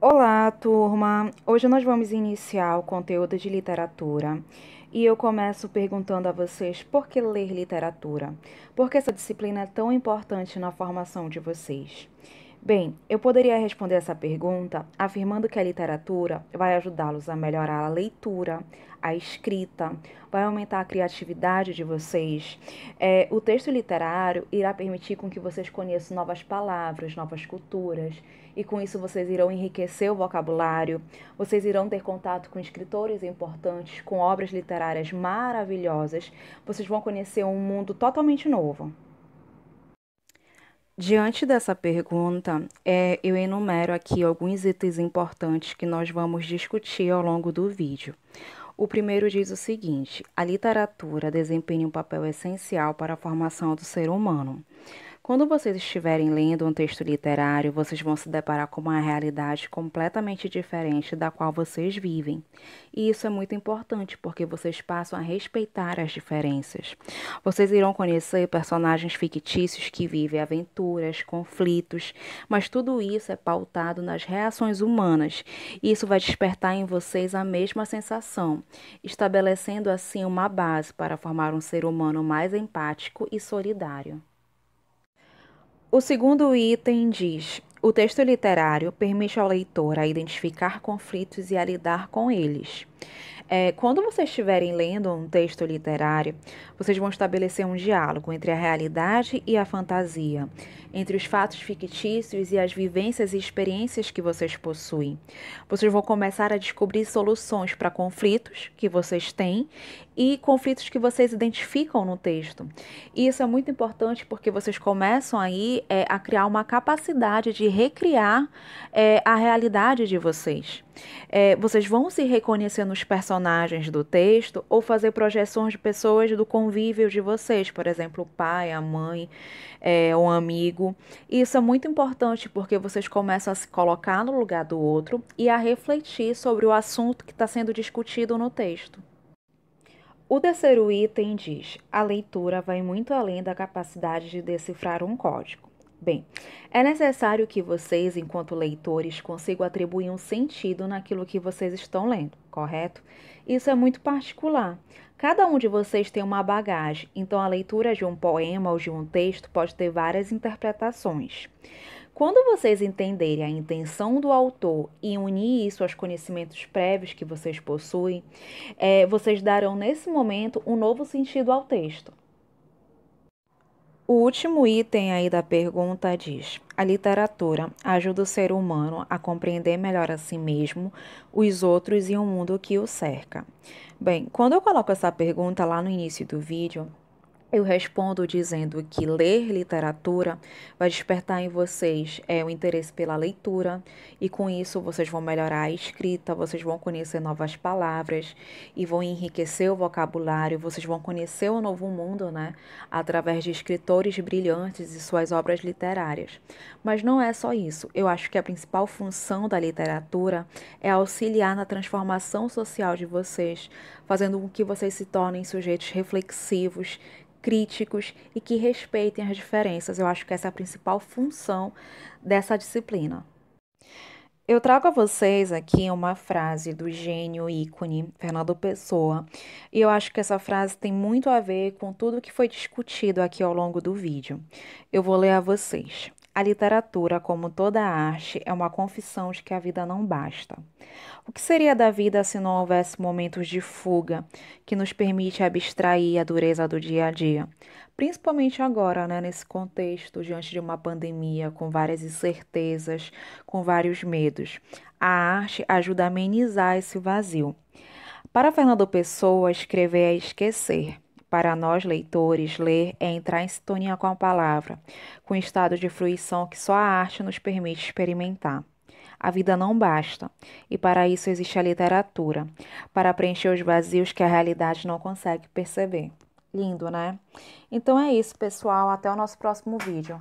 Olá, turma! Hoje nós vamos iniciar o conteúdo de literatura e eu começo perguntando a vocês por que ler literatura? Por que essa disciplina é tão importante na formação de vocês? Bem, eu poderia responder essa pergunta afirmando que a literatura vai ajudá-los a melhorar a leitura, a escrita, vai aumentar a criatividade de vocês. É, o texto literário irá permitir com que vocês conheçam novas palavras, novas culturas, e com isso vocês irão enriquecer o vocabulário, vocês irão ter contato com escritores importantes, com obras literárias maravilhosas, vocês vão conhecer um mundo totalmente novo. Diante dessa pergunta, é, eu enumero aqui alguns itens importantes que nós vamos discutir ao longo do vídeo. O primeiro diz o seguinte: a literatura desempenha um papel essencial para a formação do ser humano. Quando vocês estiverem lendo um texto literário, vocês vão se deparar com uma realidade completamente diferente da qual vocês vivem. E isso é muito importante porque vocês passam a respeitar as diferenças. Vocês irão conhecer personagens fictícios que vivem aventuras, conflitos, mas tudo isso é pautado nas reações humanas. E isso vai despertar em vocês a mesma sensação, estabelecendo assim uma base para formar um ser humano mais empático e solidário. O segundo item diz: o texto literário permite ao leitor a identificar conflitos e a lidar com eles. É, quando vocês estiverem lendo um texto literário, vocês vão estabelecer um diálogo entre a realidade e a fantasia, entre os fatos fictícios e as vivências e experiências que vocês possuem. Vocês vão começar a descobrir soluções para conflitos que vocês têm e conflitos que vocês identificam no texto. E isso é muito importante porque vocês começam aí é, a criar uma capacidade de recriar é, a realidade de vocês. É, vocês vão se reconhecer nos personagens personagens do texto ou fazer projeções de pessoas do convívio de vocês, por exemplo, o pai, a mãe, é, um amigo. isso é muito importante porque vocês começam a se colocar no lugar do outro e a refletir sobre o assunto que está sendo discutido no texto. O terceiro item diz: a leitura vai muito além da capacidade de decifrar um código. Bem, é necessário que vocês, enquanto leitores, consigam atribuir um sentido naquilo que vocês estão lendo, correto? Isso é muito particular. Cada um de vocês tem uma bagagem, então a leitura de um poema ou de um texto pode ter várias interpretações. Quando vocês entenderem a intenção do autor e unir isso aos conhecimentos prévios que vocês possuem, é, vocês darão nesse momento um novo sentido ao texto. O último item aí da pergunta diz: a literatura ajuda o ser humano a compreender melhor a si mesmo, os outros e o mundo que o cerca. Bem, quando eu coloco essa pergunta lá no início do vídeo, eu respondo dizendo que ler literatura vai despertar em vocês é, o interesse pela leitura, e com isso vocês vão melhorar a escrita, vocês vão conhecer novas palavras e vão enriquecer o vocabulário, vocês vão conhecer o novo mundo, né? Através de escritores brilhantes e suas obras literárias. Mas não é só isso. Eu acho que a principal função da literatura é auxiliar na transformação social de vocês, fazendo com que vocês se tornem sujeitos reflexivos críticos e que respeitem as diferenças. Eu acho que essa é a principal função dessa disciplina. Eu trago a vocês aqui uma frase do gênio ícone Fernando Pessoa, e eu acho que essa frase tem muito a ver com tudo que foi discutido aqui ao longo do vídeo. Eu vou ler a vocês. A literatura, como toda arte, é uma confissão de que a vida não basta. O que seria da vida se não houvesse momentos de fuga que nos permite abstrair a dureza do dia a dia? Principalmente agora, né, nesse contexto, diante de uma pandemia, com várias incertezas, com vários medos. A arte ajuda a amenizar esse vazio. Para Fernando Pessoa, escrever é esquecer. Para nós, leitores, ler é entrar em sintonia com a palavra, com o estado de fruição que só a arte nos permite experimentar. A vida não basta, e para isso existe a literatura, para preencher os vazios que a realidade não consegue perceber. Lindo, né? Então é isso, pessoal. Até o nosso próximo vídeo.